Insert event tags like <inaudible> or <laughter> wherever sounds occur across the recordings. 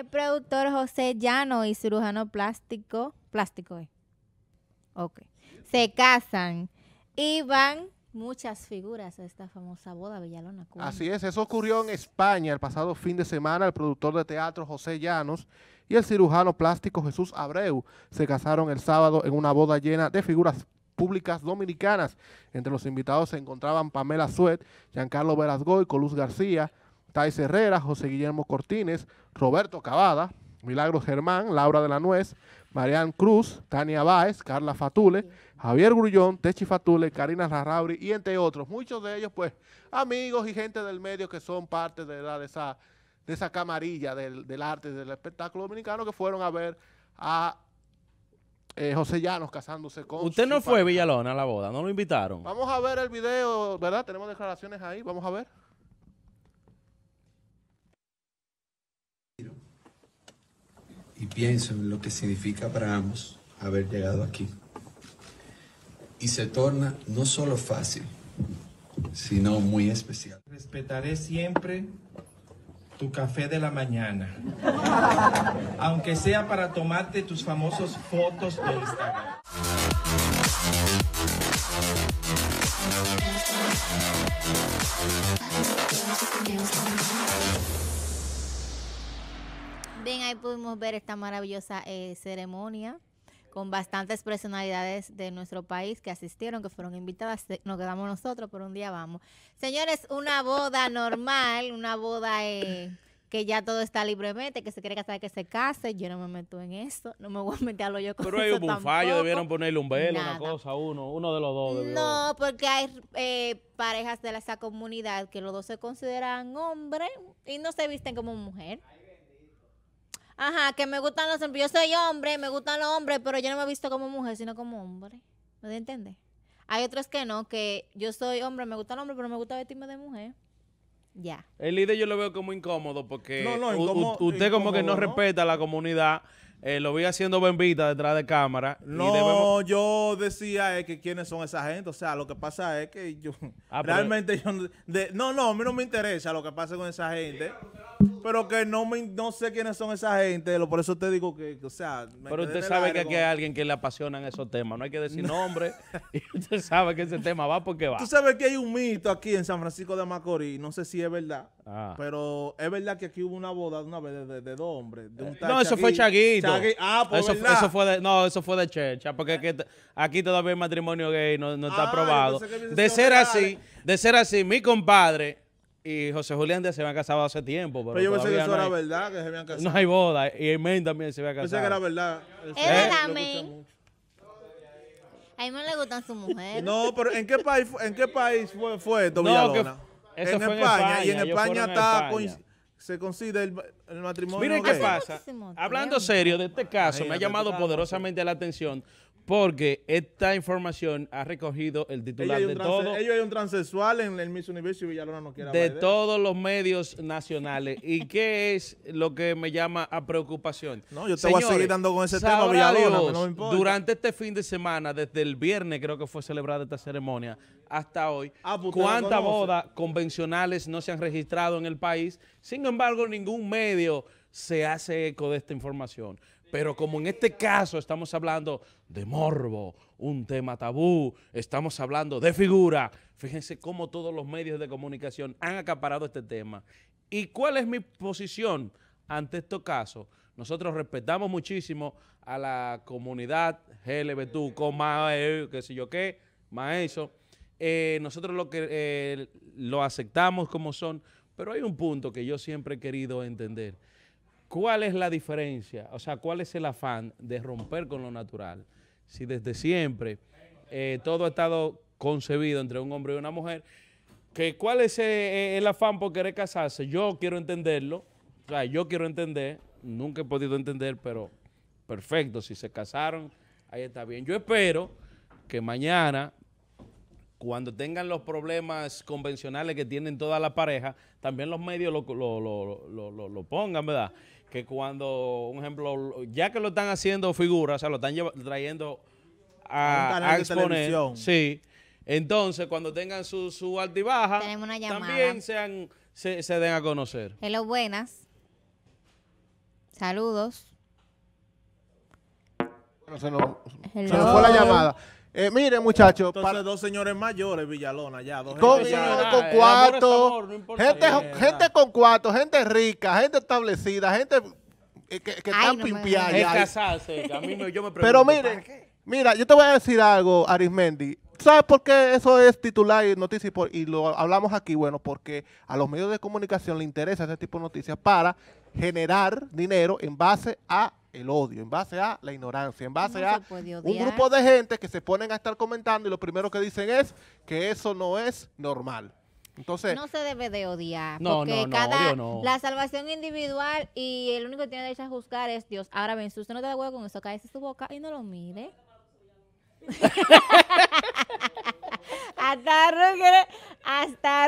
El productor José Llano y cirujano plástico, plástico eh. Ok. Se casan y van muchas figuras a esta famosa boda Villalona. Así es, eso ocurrió en España el pasado fin de semana. El productor de teatro José Llanos y el cirujano plástico Jesús Abreu se casaron el sábado en una boda llena de figuras públicas dominicanas. Entre los invitados se encontraban Pamela Suet, Giancarlo y Coluz García, Tais Herrera, José Guillermo Cortines, Roberto Cavada, Milagro Germán, Laura de la Nuez, Marian Cruz, Tania Báez, Carla Fatule, Javier Grullón, Techi Fatule, Karina Larrauri y entre otros. Muchos de ellos, pues, amigos y gente del medio que son parte de, esa, de esa camarilla del, del arte, del espectáculo dominicano, que fueron a ver a eh, José Llanos casándose con. Usted no fue Villalona a la boda, no lo invitaron. Vamos a ver el video, ¿verdad? Tenemos declaraciones ahí, vamos a ver. y pienso en lo que significa para ambos haber llegado aquí. Y se torna no solo fácil, sino muy especial. Respetaré siempre tu café de la mañana, aunque sea para tomarte tus famosos fotos de Instagram. Bien, ahí pudimos ver esta maravillosa eh, ceremonia con bastantes personalidades de nuestro país que asistieron, que fueron invitadas. Nos quedamos nosotros, pero un día vamos. Señores, una boda normal, una boda eh, que ya todo está libremente, que se quiere casar, que se case. Yo no me meto en eso, no me voy a meter a lo yo con Pero hay un fallo, debieron ponerle un velo, una cosa, uno, uno de los dos. No, porque hay eh, parejas de esa comunidad que los dos se consideran hombres y no se visten como mujer. Ajá, que me gustan los hombres. Yo soy hombre, me gustan los hombres, pero yo no me he visto como mujer, sino como hombre. ¿Me entiendes? Hay otros que no, que yo soy hombre, me gusta los hombres, pero me gusta vestirme de mujer. Ya. El líder yo lo veo como incómodo porque no, usted como que no, respeta a la comunidad eh, lo vi haciendo bembita detrás de cámara. No, yo decía eh, que quiénes son esa gente. O sea, lo que pasa es que yo ah, <laughs> realmente yo no, no, a mí no me interesa lo que pasa con esa gente. Pero que no me no sé quiénes son esa gente, por eso te digo que, o sea, Pero usted sabe que aquí hay alguien que le apasiona en esos temas, no hay que decir <laughs> nombre. y usted sabe que ese tema va porque va. Tú sabes que hay un mito aquí en San Francisco de Macorís, no sé si es verdad Ah. Pero es verdad que aquí hubo una boda de de, dos hombres. De un tal no, eso fue Chaguito. Ah, pues eso, fue de, no, eso fue de Checha, porque aquí, todavía el matrimonio gay no, está ah, aprobado. De ser así, de ser así, mi compadre y José Julián se habían casado hace tiempo. Pero, yo pensé que eso no era verdad, que se habían casado. No hay boda, y men también se había casado. Pensé que era verdad. Era A mí me le gustan sus <laughs> mujeres. No, pero ¿en qué país, en qué país fue, fue esto, en, España, Y en España, está, se considera el, matrimonio Miren qué pasa. Hablando serio de este caso, me ha llamado poderosamente la atención porque esta información ha recogido el titular de todo. Ellos hay un transexual en el Miss Universo y no De todos los medios nacionales. ¿Y qué es lo que me llama a preocupación? No, yo te voy a seguir dando con ese tema, Villalona, Durante este fin de semana, desde el viernes creo que fue celebrada esta ceremonia, hasta hoy, ah, pues, ¿cuántas bodas convencionales no se han registrado en el país? Sin embargo, ningún medio se hace eco de esta información. Pero como en este caso estamos hablando de morbo, un tema tabú, estamos hablando de figura, fíjense cómo todos los medios de comunicación han acaparado este tema. ¿Y cuál es mi posición ante estos casos? Nosotros respetamos muchísimo a la comunidad coma eh, qué sé yo qué, más eso. Eh, nosotros lo, que, eh, lo aceptamos como son, pero hay un punto que yo siempre he querido entender ¿Cuál es la diferencia? O sea, ¿cuál es el afán de romper con lo natural? Si desde siempre eh, todo ha estado concebido entre un hombre y una mujer, que ¿cuál es eh, eh, el afán por querer casarse? Yo quiero entenderlo, o sea, yo quiero entender, nunca he podido entender, pero perfecto, si se casaron, ahí está bien. Yo espero que mañana cuando tengan los problemas convencionales que tienen toda la pareja, también los medios lo, lo pongan, ¿verdad? que cuando, un ejemplo, ya que lo están haciendo figuras, o sea, lo están trayendo a, a, exponer, sí, entonces cuando tengan su, su altibaja, también sean, se, den a conocer. Hello, buenas. Saludos. Bueno, se, nos, se nos, fue la llamada. Eh, mire, muchachos. para... dos señores mayores, Villalona, ya. Dos con, gente con cuarto. gente, gente con cuarto, gente rica, gente establecida, gente eh, que, que están Pero mire, mira, yo te voy a decir algo, Arismendi. ¿Sabes por qué eso es titular y noticia? Y, y lo hablamos aquí, bueno, porque a los medios de comunicación le interesa ese tipo de noticias para generar dinero en base a el odio, en base a la ignorancia, en base a un grupo de gente que se ponen a estar comentando y lo primero que dicen es que eso no es normal. Entonces, no se debe de odiar, porque cada la salvación individual y el único que tiene derecho a juzgar es Dios. Ahora ven, si usted no está de acuerdo con eso, cállese su boca y no lo mire. <laughs> hasta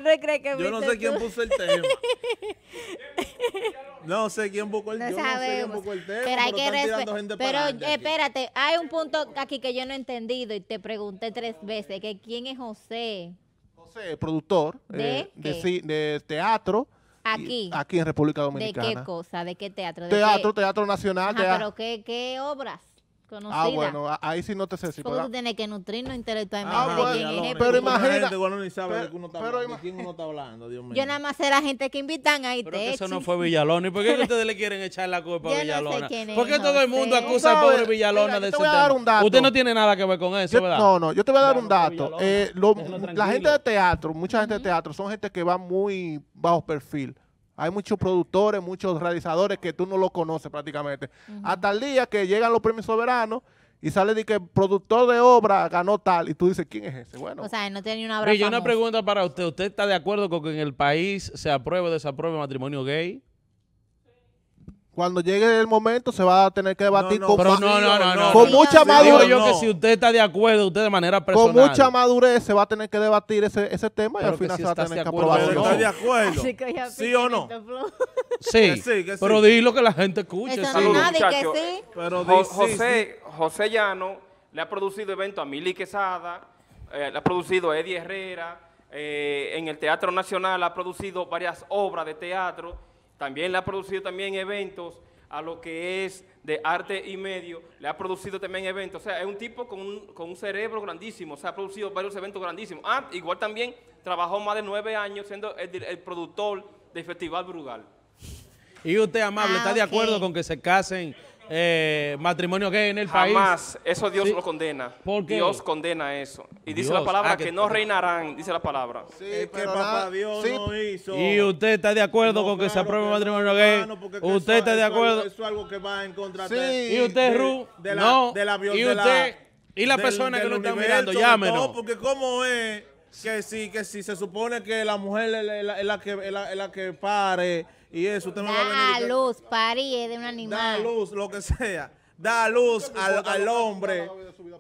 recre hasta que Yo no sé quién puso el tema. <laughs> No sé quién buscó el, no tema, pero hay que Pero espérate, hay un punto aquí que yo no he entendido y te pregunté tres veces, que quién es José. José, productor eh, ¿De, teatro. Aquí. Aquí en República Dominicana. ¿De qué cosa? ¿De qué teatro? teatro, Teatro Nacional. ¿Pero qué, qué obras? Ah, bueno, ahí sí no te sé. Porque tú tienes que nutrirnos intelectualmente ah, Pero imagínate ni sabe uno está pero Yo nada más sé la gente que invitan ahí. Pero eso no fue Villalona. ¿Y por qué ustedes le quieren echar la culpa a Villalona? ¿Por qué todo el mundo acusa a al pobre Villalona de ser... Usted no tiene nada que ver con eso, ¿verdad? No, no, yo te voy a dar un dato. Eh, la gente de teatro, mucha gente de teatro, son gente que va muy bajo perfil hay muchos productores, muchos realizadores que tú no lo conoces prácticamente. Hasta el día que llegan los premios soberanos y sale de que el productor de obra ganó tal y tú dices, ¿quién es ese? Bueno. O sea, no tiene ni una Y una pregunta para usted. ¿Usted está de acuerdo con que en el país se apruebe o desapruebe matrimonio gay? Cuando llegue el momento se va a tener que debatir con, mucha madurez. yo que si usted está de acuerdo, usted de manera personal. Con mucha madurez se va a tener que debatir ese, ese tema y al final se va a tener que aprobar. ¿Está de acuerdo? ¿Sí o no? Sí, pero di que la gente escuche. nadie que Sí. Pero José, José Llano le ha producido eventos a Mili Quesada, eh, le ha producido a Eddie Herrera, eh, en el Teatro Nacional ha producido varias obras de teatro también le ha producido también eventos a lo que es de arte y medio, le ha producido también eventos. O sea, es un tipo con un, cerebro grandísimo, Se ha producido varios eventos grandísimos. Ah, igual también trabajó más de nueve años siendo el, productor del Festival Brugal. Y usted, amable, ¿está de ah, acuerdo con que se casen eh, matrimonio gay en el país. Jamás, eso Dios lo condena. Dios condena eso. Y dice la palabra ah, que, no reinarán, dice la palabra. Sí, que papá Dios hizo. Y usted está de acuerdo con que se apruebe matrimonio gay. usted está de acuerdo. Eso, es algo que va en contra de Y usted, Ru, de la, De la, y la persona que lo está mirando, llámenos. No, porque cómo es que si, que si se supone que la mujer es la, que, es la que pare y eso usted no va a venir. Da luz, parí de un animal. Da luz, lo que sea. Da luz al, al hombre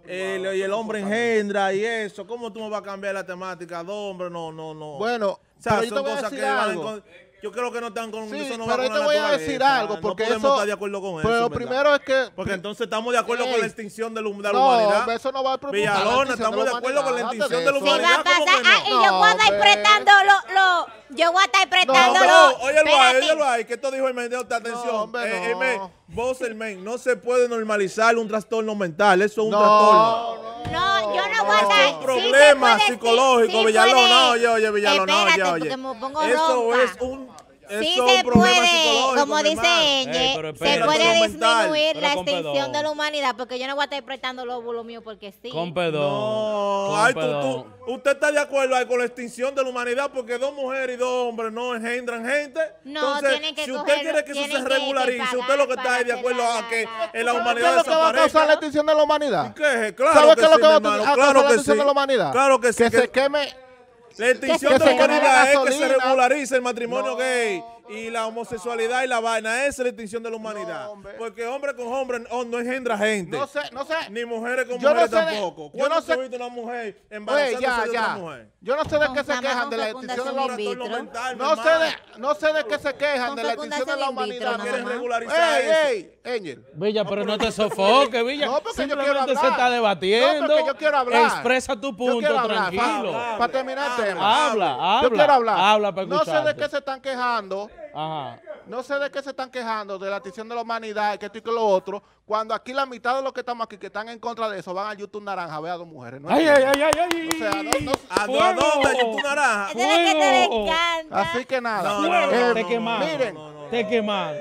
eh, y el hombre engendra y eso. ¿Cómo tú me vas a cambiar la temática de hombre? No, no, no. Bueno, pero yo te voy a decir algo. yo creo que no están con eso no pero yo te voy a decir algo porque no podemos eso, de acuerdo con eso. Pero primero es que porque entonces estamos de acuerdo con la extinción de la, humanidad. no, eso no va a Villalona, estamos de acuerdo con la extinción de la humanidad. y yo puedo ir prestando yo voy a estar prestando. No, oye el ahí, óyalo ahí. que esto dijo el men? atención. Eh, no, hombre, no. vos, el men, no se puede normalizar un trastorno mental. Eso es un trastorno. No, yo no voy a estar. Es un problema psicológico, sí, sí Villalona. Oye, oye, Villalona, oye, oye. Eso es un Sí se puede, como dice ella, eh, se puede disminuir la extinción de la humanidad porque yo no voy a estar prestando los óvulos míos porque sí. Con perdón. usted está de acuerdo con la extinción de la humanidad porque dos mujeres y dos hombres no engendran gente. No, tiene que Si usted quiere que eso se regularice, usted lo que está de acuerdo a que en la humanidad desaparezca. ¿Qué? Claro es lo que va a causar la extinción de la humanidad? Claro que sí. Que se queme la intención de la es que se regularice el matrimonio gay y la homosexualidad y la vaina. Esa es la extinción de la humanidad. Porque hombre con hombre oh, no, engendra gente. No sé, no sé. Ni mujeres con mujeres tampoco. yo no sé. Yo no sé de qué se quejan de la extinción de la humanidad. No, sé de, qué se quejan de la extinción de la humanidad. Quieren regularizar ey, ey, Villa, pero no te sofoques, Villa. No, porque Simplemente yo quiero hablar. se está debatiendo. yo quiero hablar. Expresa tu punto, tranquilo. Para terminar el tema. Habla, habla. Yo quiero hablar. Habla para No sé de qué se están quejando no sé de qué se están quejando, de la atención de la humanidad, que esto y que lo otro, cuando aquí la mitad de los que estamos aquí, que están en contra de eso, van a YouTube Naranja ve a dos mujeres. ay, ay, ay, ay, ay. O sea, ah, a, dónde, YouTube Naranja. Fuego. Así que nada. te quemaron. Miren. te queman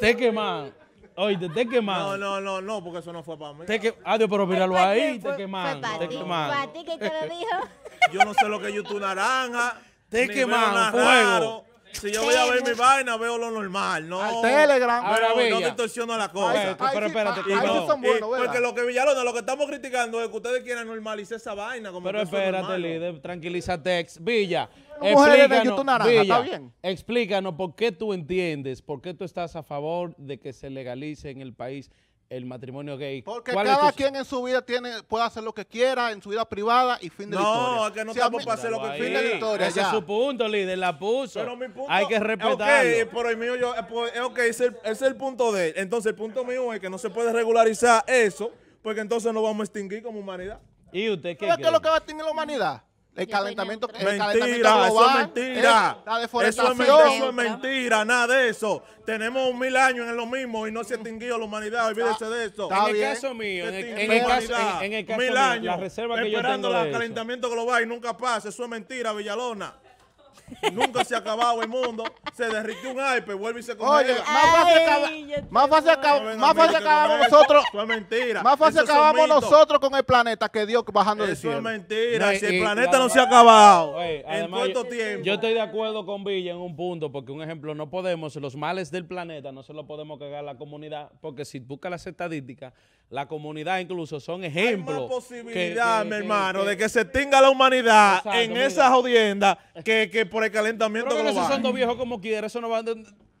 Te queman Oye, te quemaron. No, no, no, no, porque eso no fue para mí. Te Adiós, ah, pero míralo ahí, te quemaron. Te quemaron. ¿Para ti que te lo dijo? Yo no sé lo que es YouTube Naranja. Te queman, fuego. Si yo voy a ver mi vaina, veo lo normal, ¿no? Al Telegram. no, distorsiono la cosa. pero, espérate, no. porque lo que Villalona, lo que estamos criticando es que ustedes quieran normalizar esa vaina. Como pero espérate, líder, tranquilízate, Villa, Villa, explícanos por qué tú entiendes, por qué tú estás a favor de que se legalice en el país el matrimonio gay. Porque cada quien en su vida tiene, puede hacer lo que quiera, en su vida privada y fin de la historia. No, que no estamos para hacer lo que fin de la historia. Ese es su punto, líder, la puso. Pero mi punto, Hay que respetarlo. Okay, pero el mío, yo, eh, pues, eh, okay, es, el, es el punto de él. Entonces, el punto mío es que no se puede regularizar eso, porque entonces nos vamos a extinguir como humanidad. ¿Y usted qué? ¿Qué es lo que va a extinguir la humanidad? El calentamiento, mentira, ¿eh? Eso es mentira. Eso es, eso es, mentira, nada de eso. Tenemos mil años en lo mismo y no se extinguió la humanidad. Olvídese de eso. en el caso mío, en el, caso, mil años, la reserva esperando el calentamiento global y nunca pasa. Eso es mentira, Villalona. Nunca se ha acabado el mundo. Se derritió un iPad, vuelve y se Oye, más fácil, más fácil, acabamos nosotros. mentira. Más fácil acabamos nosotros con el planeta que Dios bajando de cielo. Eso es mentira. si el planeta no se ha acabado en cuánto este tiempo. Yo estoy de acuerdo con Villa en un punto, porque un ejemplo, no podemos, los males del planeta no se los podemos cagar a la comunidad, porque si busca las estadísticas, la comunidad incluso son ejemplos. Hay más posibilidad, mi hermano, de que se tenga la humanidad en esas jodiendas que, por el calentamiento Pero global. viejos como quiera, eso no va,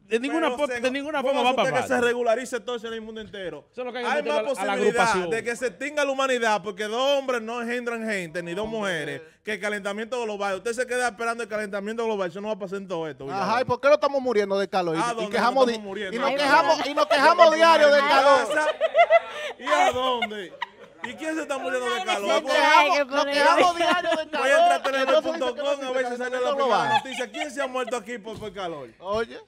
de ninguna, de ninguna forma va a pasar. que se regularice todo en el mundo entero. hay, más posibilidad de que se extinga la humanidad porque dos hombres no engendran gente, ni dos mujeres, que el calentamiento global. Usted se queda esperando el calentamiento global. Eso no va a pasar en todo esto. Ajá, ¿y por qué no estamos muriendo de calor? y, ah, nos quejamos, y nos quejamos <laughs> diario de calor. ¿Y a dónde? ¿Y quién se está muriendo de calor? Nos quejamos diario de calor. Voy a entrar a com a ver si sale la primera noticia. ¿Quién se ha muerto aquí por calor? Oye.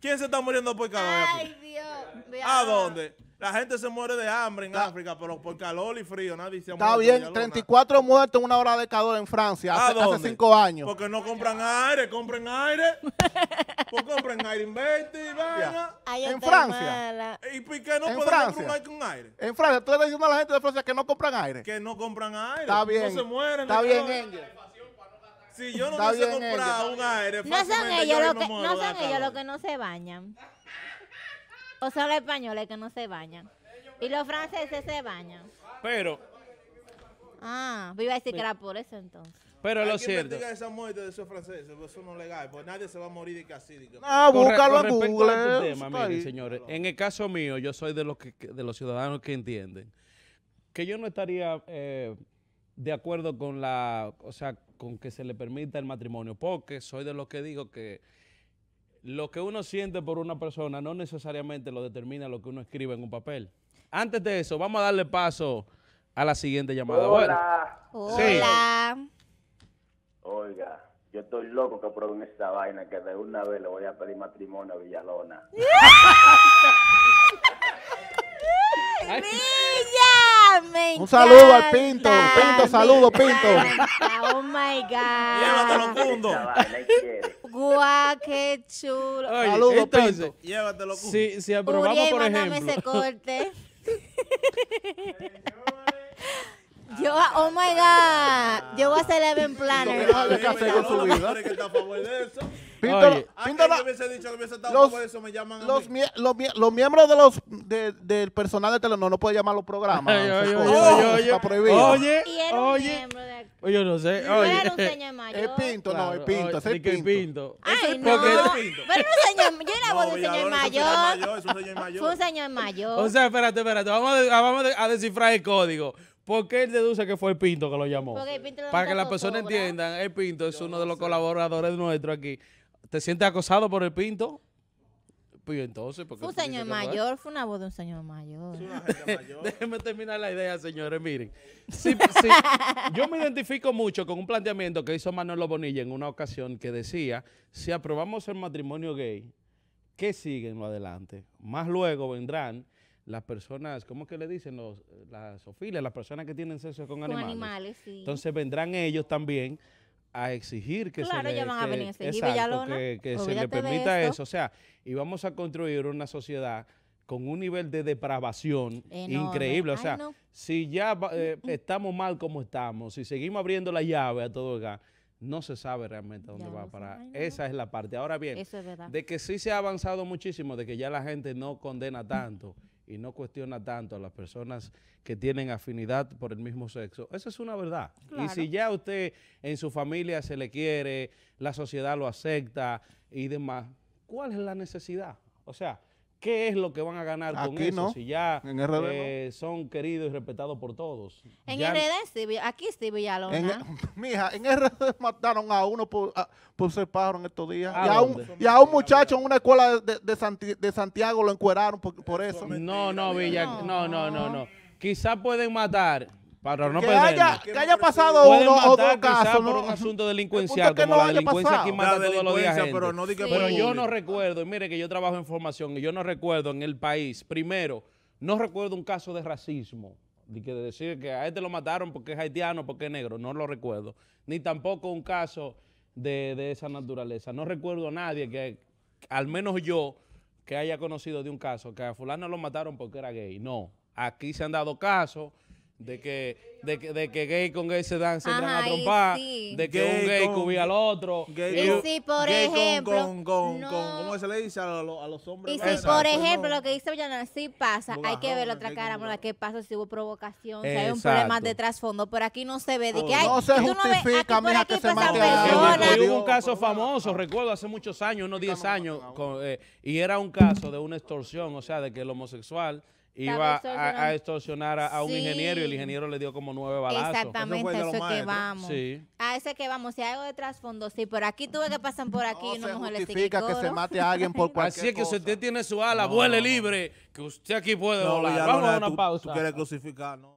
¿Quién se está muriendo por calor? Ay, Dios, ¿A dónde? La gente se muere de hambre en África, pero por calor y frío, nadie se muere. Está bien, 34 muertos en una hora de calor en Francia hace, hace cinco años. Porque no compran aire, compren aire. <laughs> pues compren aire, inventen y En Francia. ¿Y por qué no pueden comprar con aire? En Francia, tú le estás diciendo a la gente de Francia que no compran aire. Que no compran aire. Está bien. No se mueren. Está bien, Engel. Si yo no he comprado un aire, no son ellos los que no son ellos los que no se bañan. O son los españoles que no se bañan. Y los franceses se bañan. Pero. Ah, viva a decir que era por eso entonces. Pero es lo que cierto. esa muerte de esos franceses, porque eso no es legal, porque nadie se va a morir de casi. Ah, no, búscalo a Google. A este eh, señores, en el caso mío, yo soy de los, de los ciudadanos que entienden que yo no estaría eh, de acuerdo con la, o sea, con que se le permita el matrimonio, porque soy de los que digo que lo que uno siente por una persona no necesariamente lo determina lo que uno escribe en un papel. Antes de eso, vamos a darle paso a la siguiente llamada. Hola. Hola. Oiga, yo estoy loco que prueben esta vaina, que de una vez le voy a pedir matrimonio a Villalona. <laughs> Un saludo al Pinto. Pinto, saludo, Pinto. Oh my God. Llévatelo Guau, qué chulo. Pinto. Llévatelo Si, si aprobamos, por ejemplo. corte. <laughs> Yo, oh my God, yo voy a hacer event planner. Los, miembros de los del personal de Telenor no pueden llamar los programas. oye, oye, oye, oye, está prohibido. Oye, Yo no sé. Era Es Pinto, no, es Pinto, es el Pinto. Es el Pinto. Pero un señor, yo era voz de señor mayor. Fue un señor mayor. O sea, espérate, espérate, vamos ah, a descifrar el código. ¿Por qué él deduce que fue el Pinto que lo llamó? Para que las personas entiendan, el Pinto es uno de los colaboradores nuestros aquí. ¿Te sientes acosado por el pinto? Pues entonces, porque fue un señor mayor, fue una voz de un señor mayor. <laughs> déjeme Déjenme terminar la idea, señores. Miren, sí, yo me identifico mucho con un planteamiento que hizo Manuel Bonilla en una ocasión que decía, si aprobamos el matrimonio gay, ¿qué sigue en lo adelante? Más luego vendrán las personas, ¿cómo que le dicen? las ofiles, las personas que tienen sexo con, con animales. animales sí. Entonces vendrán ellos también a exigir que se le, se le permita eso. O sea, y vamos a construir una sociedad con un nivel de depravación increíble. O sea, si ya eh, mm, mm. estamos mal como estamos, si seguimos abriendo la llave a todo el gas, no se sabe realmente dónde va a parar. Esa es la parte. Ahora bien, de que sí se ha avanzado muchísimo, de que ya la gente no condena tanto y no cuestiona tanto a las personas que tienen afinidad por el mismo sexo. Esa es una verdad. Y si ya usted en su familia se le quiere, la sociedad lo acepta y demás, ¿cuál es la necesidad? O sea, ¿Qué es lo que van a ganar aquí con eso? Si ya eh, son queridos y respetados por todos. En RD, aquí sí Villalona. <laughs> mija, en RD mataron a uno por, ser pájaro en estos días. y, a un, muchacho en una escuela de, Santiago lo encueraron por, eso. No, no, no, no, no, no. quizás pueden matar que, haya, pasado uno o dos un asunto delincuencial, la Pero, yo no recuerdo, y mire que yo trabajo en formación, y yo no recuerdo en el país, primero, no recuerdo un caso de racismo, de que decir que a este lo mataron porque es haitiano, porque es negro, no lo recuerdo. Ni tampoco un caso de, de esa naturaleza. No recuerdo a nadie que, al menos yo, que haya conocido de un caso, que a fulano lo mataron porque era gay. No, aquí se han dado casos de que, de, que, de que gay con gay se dan, se entran a trompar, de que un gay cubía al otro. y si por ejemplo, con, ¿cómo se le dice a, a los hombres? Y si por ejemplo lo que dice Villanueva si pasa, hay que ver la otra cara, ¿qué qué pasa si hubo provocación, si hay un problema de trasfondo, pero aquí no se ve de que hay. Oh, no se justifica, no que se Hubo un caso famoso, recuerdo hace muchos años, unos 10 años, eh, y era un caso de una extorsión, o sea, de que el homosexual iba a, extorsionar a, un ingeniero y el ingeniero le dio como nueve balazos. Exactamente, eso, que vamos. A ese que vamos, si hay algo de trasfondo, sí, pero aquí tuve que pasar por aquí no, no justifica que se mate a alguien por <laughs> cualquier Así es que usted tiene su ala, no. vuele libre, que usted aquí puede no, volar. Vamos a una pausa. Tú quieres crucificar, ¿no?